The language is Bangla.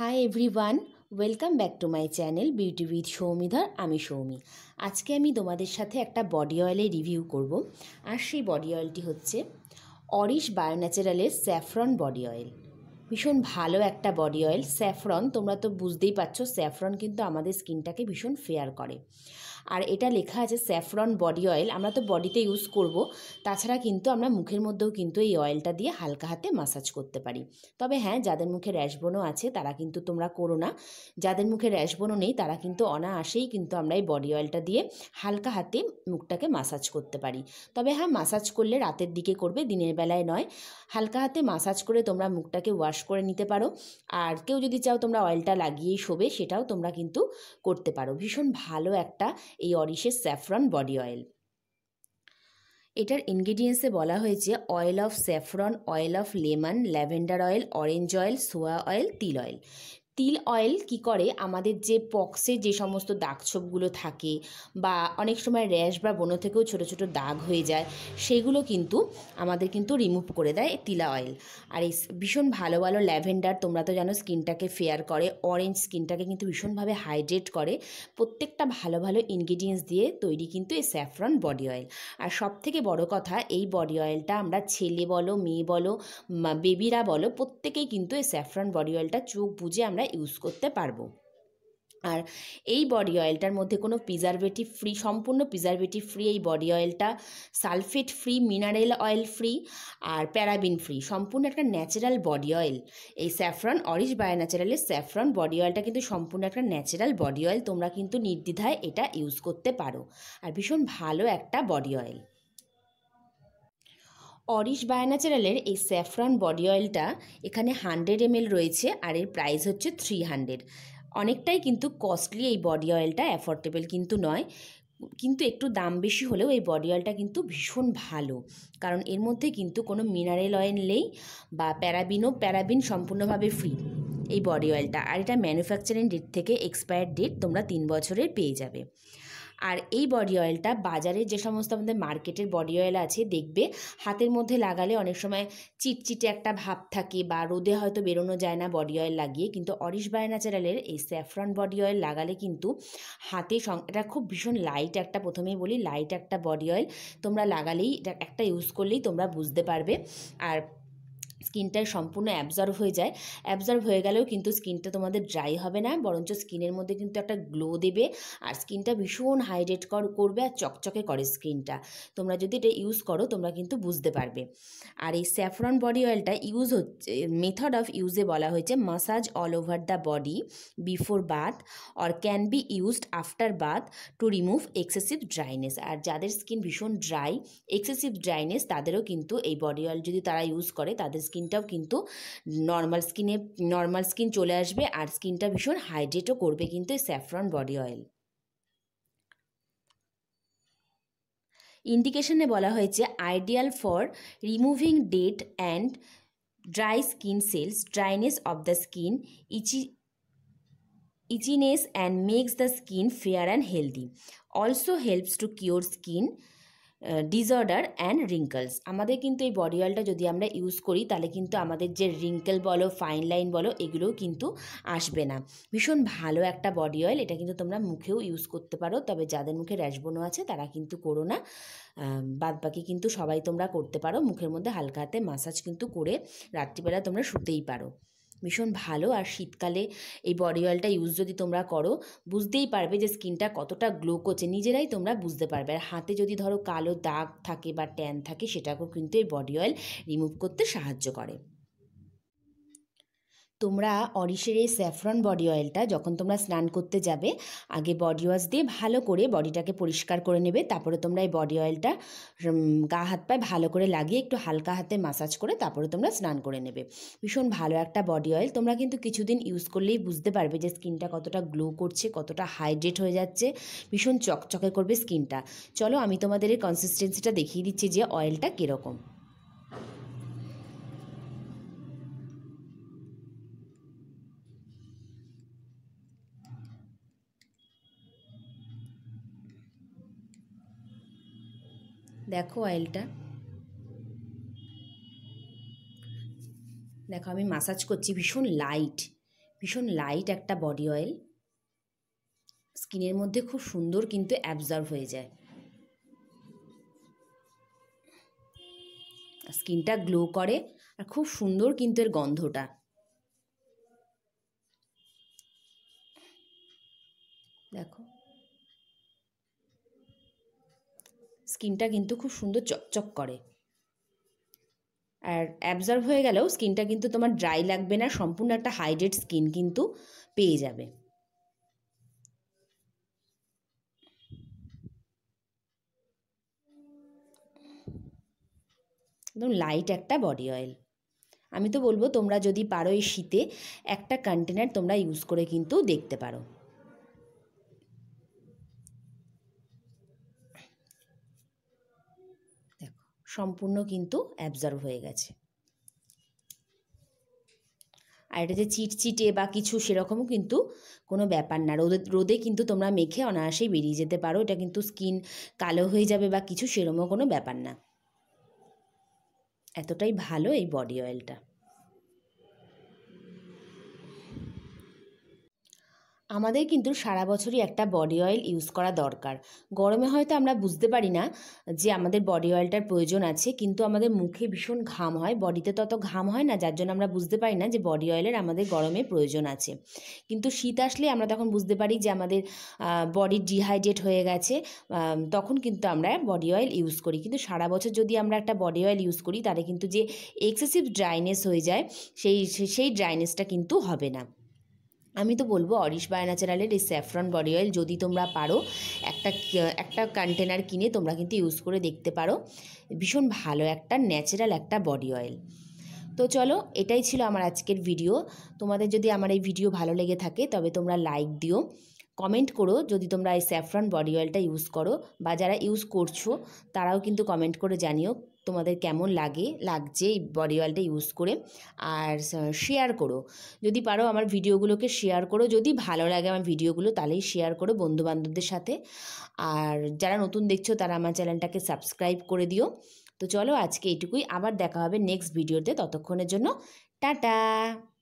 high everyone welcome back to my channel beauty with Soumidhar আমি সৌমি আজকে আমি তোমাদের সাথে একটা বডি অয়েলের রিভিউ করব আর সেই বডি অয়েলটি হচ্ছে অরিশ বায়োন্যাচারালের স্যাফরন বডি অয়েল ভীষণ ভালো একটা বডি অয়েল স্যাফরন তোমরা তো বুঝতেই পারছো স্যাফরন কিন্তু আমাদের স্কিনটাকে ভীষণ ফেয়ার করে আর এটা লেখা আছে স্যাফরন বডি অয়েল আমরা তো বডিতে ইউজ করব তাছাড়া কিন্তু আমরা মুখের মধ্যেও কিন্তু এই অয়েলটা দিয়ে হালকা হাতে মাসাজ করতে পারি তবে হ্যাঁ যাদের মুখে র্যাশবনও আছে তারা কিন্তু তোমরা করো না যাদের মুখে র্যাশবনও নেই তারা কিন্তু অনায়াসেই কিন্তু আমরা এই বডি অয়েলটা দিয়ে হালকা হাতে মুখটাকে মাসাজ করতে পারি তবে হ্যাঁ মাসাজ করলে রাতের দিকে করবে দিনের বেলায় নয় হালকা হাতে মাসাজ করে তোমরা মুখটাকে ওয়াশ করে নিতে পারো আর কেউ যদি চাও তোমরা অয়েলটা লাগিয়েই শোবে সেটাও তোমরা কিন্তু করতে পারো ভীষণ ভালো একটা এই অরিশের স্যাফরন বডি অয়েল এটার ইনগ্রিডিয়েন্টসে বলা হয়েছে oil of saffron oil of lemon lavender oil orange oil soya oil তিল অয়েল তিল অয়েল কি করে আমাদের যে পক্সে যে সমস্ত দাগ ছোপগুলো থাকে বা অনেক সময় র্যাশ বা বনো থেকেও ছোট ছোট দাগ হয়ে যায় সেগুলো কিন্তু আমাদের কিন্তু রিমুভ করে দেয় তিলা অয়েল আর এই ভীষণ ভালো ভালো ল্যাভেন্ডার তোমরা তো জানো স্কিনটাকে ফেয়ার করে অরেঞ্জ স্কিনটাকে কিন্তু ভীষণভাবে হাইড্রেট করে প্রত্যেকটা ভালো ভালো ইনগ্রিডিয়েন্টস দিয়ে তৈরি কিন্তু এই স্যাফরন বডি অয়েল আর সব থেকে বড় কথা এই বডি অয়েলটা আমরা ছেলে বলো মেয়ে বলো বেবিরা বলো প্রত্যেকেই কিন্তু এই স্যাফরন বডি অয়েলটা চোখ বুঝে আমরা ইউজ করতে পারবো আর এই বডি অয়েলটার মধ্যে কোনো প্রিজারভেটিভ ফ্রি সম্পূর্ণ প্রিজারভেটিভ ফ্রি এই বডি অয়েলটা sulphate free mineral oil free আর প্যারাবিন ফ্রি সম্পূর্ণ একটা ন্যাচারাল বডি অয়েল এই স্যাফরন অরিজ বায়ো ন্যাচারালের স্যাফরন বডি অয়েলটা কিন্তু সম্পূর্ণ একটা ন্যাচারাল বডি অয়েল তোমরা কিন্তু নির্দ্বিধায় এটা ইউজ করতে পারো আর ভীষণ ভালো একটা বডি অয়েল অরিশ বায়োন্যাচারালের এই স্যাফরন বডি অয়েলটা এখানে হান্ড্রেড এম রয়েছে আর এর প্রাইস হচ্ছে থ্রি হান্ড্রেড অনেকটাই কিন্তু কস্টলি এই বডি অয়েলটা অ্যাফোর্ডেবল কিন্তু নয় কিন্তু একটু দাম বেশি হলেও এই বডি অয়েলটা কিন্তু ভীষণ ভালো কারণ এর মধ্যে কিন্তু কোনো মিনারেল অয়েল নেই বা প্যারাবিনও প্যারাবিন সম্পূর্ণভাবে ফ্রি এই বডি অয়েলটা আর এটা ম্যানুফ্যাকচারিং ডেট থেকে এক্সপায়ার ডেট তোমরা তিন বছরের পেয়ে যাবে আর এই বডি অয়েলটা বাজারে যে সমস্ত আমাদের মার্কেটের বডি অয়েল আছে দেখবে হাতের মধ্যে লাগালে অনেক সময় চিটচিটে একটা ভাব থাকে বা রোদে হয়তো বেরোনো যায় না বডি অয়েল লাগিয়ে কিন্তু অরিশ বায় ন্যাচারালের এই স্যাফরন বডি অয়েল লাগালে কিন্তু হাতে এটা খুব ভীষণ লাইট একটা প্রথমেই বলি লাইট একটা বডি অয়েল তোমরা লাগালেই এটা একটা ইউজ করলেই তোমরা বুঝতে পারবে আর স্কিনটা সম্পূর্ণ অ্যাবজর্ভ হয়ে যায় অ্যাবজর্ভ হয়ে গেলেও কিন্তু স্কিনটা তোমাদের ড্রাই হবে না বরঞ্চ স্কিনের মধ্যে কিন্তু একটা গ্লো দেবে আর স্কিনটা ভীষণ হাইড্রেট করবে আর চকচকে করে স্কিনটা তোমরা যদি এটা ইউজ করো তোমরা কিন্তু বুঝতে পারবে আর এই স্যাফরন বডি অয়েলটা ইউজ হচ্ছে মেথড অফ ইউজে বলা হয়েছে massage all over the body before bath or can be used after bath to remove excessive dryness আর যাদের স্কিন ভীষণ ড্রাই এক্সেসিভ ড্রাইনেস তাদেরও কিন্তু এই বডি অয়েল যদি তারা ইউজ করে তাদের স্কিন স্কিনটাও কিন্তু নর্মাল স্কিনে নর্মাল স্কিন চলে আসবে আর স্কিনটা ভীষণ হাইড্রেটও করবে কিন্তু এই স্যাফরন বডি অয়েল ইন্ডিকেশনে বলা হয়েছে ideal for removing dead and dry skin cells dryness of the skin itchy itchiness and makes the skin fair and healthy also helps to cure skin disorder and wrinkles আমাদের কিন্তু এই বডি অয়েলটা যদি আমরা ইউজ করি তাহলে কিন্তু আমাদের যে রিঙ্কেল বলো ফাইন লাইন বলো এগুলোও কিন্তু আসবে না ভীষণ ভালো একটা বডি অয়েল এটা কিন্তু তোমরা মুখেও ইউজ করতে পারো তবে যাদের মুখে র্যাশবনও আছে তারা কিন্তু করো না বাদ বাকি কিন্তু সবাই তোমরা করতে পারো মুখের মধ্যে হালকা হাতে মাসাজ কিন্তু করে রাত্রিবেলা তোমরা শুতেই পারো ভীষণ ভালো আর শীতকালে এই বডি অয়েলটা ইউজ যদি তোমরা করো বুঝতেই পারবে যে স্কিনটা কতটা গ্লো করছে নিজেরাই তোমরা বুঝতে পারবে আর হাতে যদি ধরো কালো দাগ থাকে বা ট্যান থাকে সেটাকেও কিন্তু এই বডি অয়েল রিমুভ করতে সাহায্য করে তোমরা অরিশের এই স্যাফরন বডি অয়েলটা যখন তোমরা স্নান করতে যাবে আগে বডি ওয়াশ দিয়ে ভালো করে বডিটাকে পরিষ্কার করে নেবে তারপরে তোমরা এই বডি অয়েলটা গা হাত পায়ে ভালো করে লাগিয়ে একটু হালকা হাতে মাসাজ করে তারপরে তোমরা স্নান করে নেবে ভীষণ ভালো একটা বডি অয়েল তোমরা কিন্তু কিছুদিন ইউজ করলেই বুঝতে পারবে যে স্কিনটা কতটা গ্লো করছে কতটা হাইড্রেট হয়ে যাচ্ছে ভীষণ চকচকে করবে স্কিনটা চলো আমি তোমাদের এই কনসিস্টেন্সিটা দেখিয়ে দিচ্ছি যে অয়েলটা কীরকম দেখো অয়েলটা দেখো আমি মাসাজ করছি ভীষণ লাইট ভীষণ লাইট একটা বডি অয়েল স্কিনের মধ্যে খুব সুন্দর কিন্তু অ্যাবজর্ব হয়ে যায় স্কিনটা গ্লো করে আর খুব সুন্দর কিন্তু এর গন্ধটা স্কিনটা কিন্তু খুব সুন্দর চকচক করে আর অ্যাবজার্ভ হয়ে গেলেও স্কিনটা কিন্তু তোমার ড্রাই লাগবে না সম্পূর্ণ একটা হাইড্রেট স্কিন কিন্তু পেয়ে যাবে একদম লাইট একটা বডি অয়েল আমি তো বলবো তোমরা যদি পারো এই শীতে একটা কন্টেনার তোমরা ইউজ করে কিন্তু দেখতে পারো সম্পূর্ণ কিন্তু অ্যাবজর্ব হয়ে গেছে আর এটা যে চিটচিটে বা কিছু সেরকমও কিন্তু কোনো ব্যাপার না রোদে রোদে কিন্তু তোমরা মেখে অনায়াসেই বেরিয়ে যেতে পারো এটা কিন্তু স্কিন কালো হয়ে যাবে বা কিছু সেরমও কোনো ব্যাপার না এতটাই ভালো এই বডি অয়েলটা আমাদের কিন্তু সারা বছরই একটা বডি অয়েল ইউজ করা দরকার গরমে হয়তো আমরা বুঝতে পারি না যে আমাদের বডি অয়েলটার প্রয়োজন আছে কিন্তু আমাদের মুখে ভীষণ ঘাম হয় বডিতে তত ঘাম হয় না যার জন্য আমরা বুঝতে পারি না যে বডি অয়েলের আমাদের গরমে প্রয়োজন আছে কিন্তু শীত আসলে আমরা তখন বুঝতে পারি যে আমাদের বডি ডিহাইড্রেট হয়ে গেছে তখন কিন্তু আমরা বডি অয়েল ইউজ করি কিন্তু সারা বছর যদি আমরা একটা বডি অয়েল ইউজ করি তাহলে কিন্তু যে এক্সেসিভ ড্রাইনেস হয়ে যায় সেই সেই ড্রাইনেসটা কিন্তু হবে না আমি তো বলবো অরিশ বায় ন্যাচারালের এই স্যাফরন বডি অয়েল যদি তোমরা পারো একটা একটা কন্টেনার কিনে তোমরা কিন্তু ইউজ করে দেখতে পারো ভীষণ ভালো একটা ন্যাচারাল একটা বডি অয়েল তো চলো এটাই ছিল আমার আজকের ভিডিও তোমাদের যদি আমার এই ভিডিও ভালো লেগে থাকে তবে তোমরা লাইক দিও কমেন্ট করো যদি তোমরা এই স্যাফরন বডি অয়েলটা ইউজ করো বা যারা ইউজ করছো তারাও কিন্তু কমেন্ট করে জানিও তোমাদের কেমন লাগে লাগছে এই বডি অয়েলটা ইউজ করে আর শেয়ার করো যদি পারো আমার ভিডিওগুলোকে শেয়ার করো যদি ভালো লাগে আমার ভিডিওগুলো তাহলেই শেয়ার করো বন্ধুবান্ধবদের সাথে আর যারা নতুন দেখছো তারা আমার চ্যানেলটাকে সাবস্ক্রাইব করে দিও তো চলো আজকে এইটুকুই আবার দেখা হবে নেক্সট ভিডিওতে ততক্ষণের জন্য টাটা